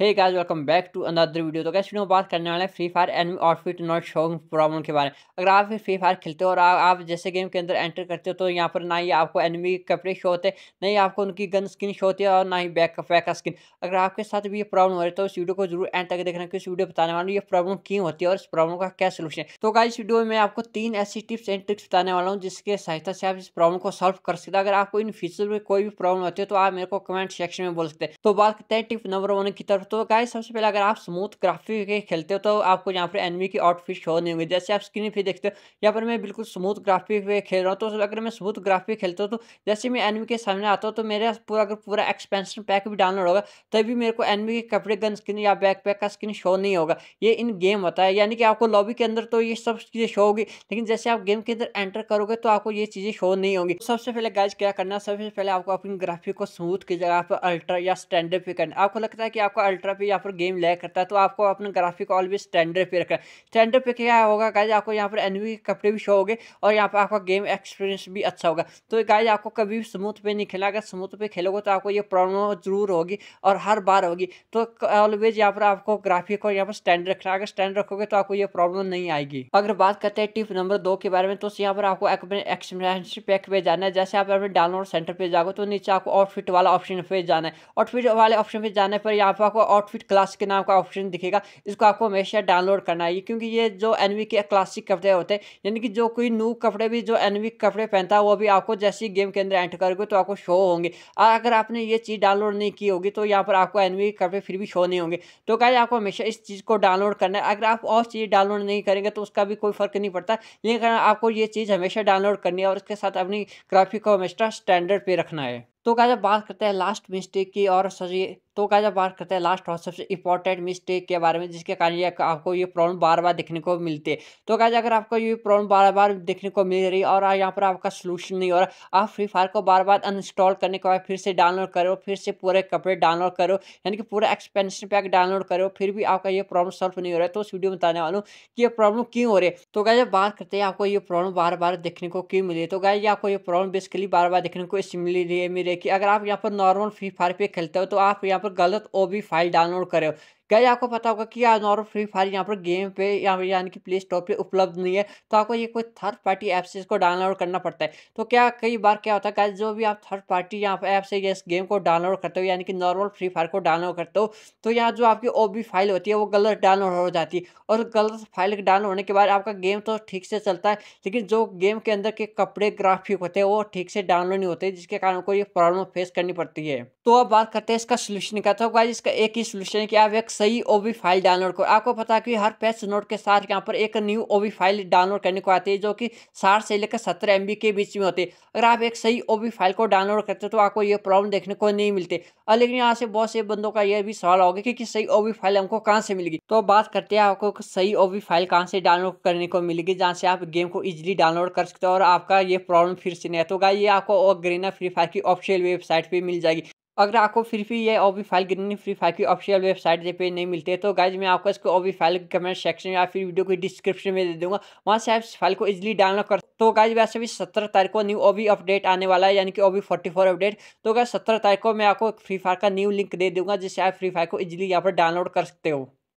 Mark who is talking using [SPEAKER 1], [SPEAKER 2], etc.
[SPEAKER 1] hey guys welcome back to another video तो कैसे बात करने वाले हैं Free Fire enemy outfit not showing problem के बारे में अगर आप फ्री फायर खेलते हो और आ, आप जैसे गेम के अंदर एंटर करते हो तो यहाँ पर ना ही आपको एनमी कपड़े शो होते ना ही आपको उनकी गन स्किन शो होती है और ना ही बैक बैक का स्किन अगर आपके साथ भी ये प्रॉब्लम हो रही है तो इस वीडियो को जरूर एंड तक देखना क्योंकि वीडियो बताने वाली ये प्रॉब्लम क्यों होती है और इस प्रॉब्लम का क्या सोल्यूशन है तो गाइस वीडियो में आपको तीन ऐसी टिप्स एंड ट्रिक्स बताने वाला हूँ जिसके सहायता से आप इस प्रॉब्लम को सॉल्व कर सकते अगर आपको इन फ्यूचर में कोई भी प्रॉब्लम होती है तो आप मेरे को कमेंट सेक्शन में बोल सकते हैं तो बात करते हैं टिप नंबर वन की तरफ तो गाय सबसे पहले अगर आप स्मूथ ग्राफिक के खेलते हो तो आपको यहाँ पर एनमी की आउटफिट शो नहीं होंगे जैसे आप स्क्रीन पे देखते हो यहाँ पर मैं बिल्कुल स्मूथ ग्राफिक पे खेल रहा हूँ तो अगर मैं स्मूथ ग्राफिक खेलता हूँ तो जैसे मैं एनमी के सामने आता हूँ तो मेरा पूरा अगर पूरा एक्सपेंशन पैक भी डाउनलोड होगा तभी मेरे को एनमी के कपड़े गन स्किन या बैक पैक का स्क्रीन शो नहीं होगा ये इन गेम होता है यानी कि आपको लॉबी के अंदर तो ये सब चीज़ें शो होगी लेकिन जैसे आप गेम के अंदर एंटर करोगे तो आपको ये चीज़ें शो नहीं होंगी सबसे पहले गाइज क्या करना सबसे पहले आपको अपनी ग्राफिक को स्मूथ की जगह पर अल्ट्रा या स्टैंडर्ड पे करना आपको लगता है कि आपका अल्ट्रा पे या फिर गेम लैग करता है तो आपको अपने ग्राफिक ऑलवेज स्टैंडर्ड पे रखना है स्टैंडर्ड पे क्या होगा गाइज आपको यहाँ पर एनवी के कपड़े भी शो होंगे और यहाँ पर आपका गेम एक्सपीरियंस भी अच्छा होगा तो गाइज आपको कभी भी स्मूथ पे नहीं खेला अगर स्मूथ पे खेलोगे तो आपको ये प्रॉब्लम जरूर होगी और हर बार होगी तो ऑलवेज यहाँ पर आपको ग्राफिक और यहाँ पर स्टैंड रखना अगर स्टैंड रखोगे तो आपको ये प्रॉब्लम नहीं आएगी अगर बात करते हैं टिप नंबर दो के बारे में तो यहाँ पर आपको एक्सपीरियंस पैक पे जाना है जैसे आप अपने डाउनलोड सेंटर पे जाओगे तो नीचे आपको आउटफिट वाला ऑप्शन पे जाना है आउटफिट वाले ऑप्शन पे जाने पर यहाँ पर आपको आपको आउटफिट क्लास के नाम का ऑप्शन दिखेगा इसको आपको हमेशा डाउनलोड करना है क्योंकि ये जो एन के क्लासिक कपड़े होते हैं यानी कि जो कोई न्यू कपड़े भी जो एनवी कपड़े पहनता है वो भी आपको जैसे ही गेम के अंदर एंटर करोगे तो आपको शो होंगे अगर आपने ये चीज़ डाउनलोड नहीं की होगी तो यहाँ पर आपको एनवी कपड़े फिर भी शो नहीं होंगे तो क्या आपको हमेशा इस चीज़ को डाउनलोड करना है अगर आप और चीज़ डाउनलोड नहीं करेंगे तो उसका भी कोई फर्क नहीं पड़ता लेकिन आपको ये चीज़ हमेशा डाउनलोड करनी है और उसके साथ अपनी ग्राफिक को हमेशा स्टैंडर्ड पर रखना है तो क्या जब बात करते हैं लास्ट मिस्टेक की और सजी तो गाइज अब बात करते हैं लास्ट और सबसे इंपॉर्टेंट मिस्टेक के बारे में जिसके कारण आपको ये प्रॉब्लम बार बार देखने को मिलती है तो गाइज अगर आपको ये प्रॉब्लम बार बार देखने को मिल रही है और यहाँ पर आपका सोल्यूशन नहीं हो रहा आप फ्री फायर को बार बार अनइंस्टॉल करने के बाद फिर से डाउनलोड करो फिर से पूरे कपड़े डाउनलोड करो यानी कि पूरा एक्सपेंशन पैक डाउनलोड करो फिर भी आपका ये प्रॉब्लम सॉल्व नहीं हो रहा है तो उस वीडियो में बताने वालों की ये प्रॉब्लम क्यों हो रही है तो गाय बात करते हैं आपको ये प्रॉब्लम बार बार देखने को क्यों मिली है तो गाय आपको ये प्रॉब्लम बेसिकली बार बार देखने को इसलिए मिली है मेरे कि अगर आप यहाँ पर नॉर्मल फ्री फायर पे खेलते हो तो आप यहाँ पर गलत ओ बी फाइल डाउनलोड करे हो गैज आपको पता होगा कि नॉर्मल फ्री फायर यहाँ पर गेम पे यानी कि प्ले स्टोर पर उपलब्ध नहीं है तो आपको ये कोई थर्ड पार्टी ऐप से इसको डाउनलोड करना पड़ता है तो क्या कई बार क्या होता है गैज जो भी आप थर्ड पार्टी यहाँ पर ऐप से इस गेम को डाउनलोड करते हो यानी कि नॉर्मल फ्री फायर को डाउनलोड करते हो तो यहाँ जो आपकी ओ फाइल होती है वो गलत डाउनलोड हो जाती है और गलत फाइल डाउनलोड होने के बाद आपका गेम तो ठीक से चलता है लेकिन जो गेम के अंदर के कपड़े ग्राफिक होते हैं वो ठीक से डाउनलोड नहीं होते जिसके कारण को ये प्रॉब्लम फेस करनी पड़ती है तो अब बात करते हैं इसका सोल्यूशन का तो गाइज इसका एक ही सोल्यूशन है कि आप एक सही ओ फाइल डाउनलोड करो आपको पता है कि हर पैच नोट के साथ यहाँ पर एक न्यू ओ फाइल डाउनलोड करने को आती है जो कि साठ से लेकर सत्तर एम के बीच में होती है अगर आप एक सही ओ फाइल को डाउनलोड करते हो तो आपको ये प्रॉब्लम देखने को नहीं मिलते और लेकिन यहाँ से बहुत से बंदों का यह भी सवाल होगा कि, कि सही ओ फाइल हमको कहाँ से मिलेगी तो बात करते हैं आपको सही ओ फाइल कहाँ से डाउनलोड करने को मिलेगी जहाँ से आप गेम को ईजिली डाउनलोड कर सकते हो और आपका ये प्रॉब्लम फिर से नहीं तो गाय ये आपको ग्रीना फ्री फायर की ऑफिशियल वेबसाइट पर मिल जाएगी अगर आपको फिर भी ये OB file Garena Free Fire की ऑफिशियल वेबसाइट पे नहीं मिलते तो गाइज मैं आपको इसको ओबी फाइल कमेंट सेक्शन या फिर वीडियो को डिस्क्रिप्शन में दे दूंगा वहाँ से आप इस फाइल को इजीली डाउनलोड कर तो गाइज वैसे भी सत्रह तारीख को न्यू ओबी अपडेट आने वाला है यानी कि ओबी फोर्टी फोर अपडेट तो गाइज सत्रह तारीख को मैं आपको फ्री फायर का न्यू लिंक दे दूंगा जिससे आप फ्री फायर को इजिली यहाँ पर डाउनलोड कर सकते हो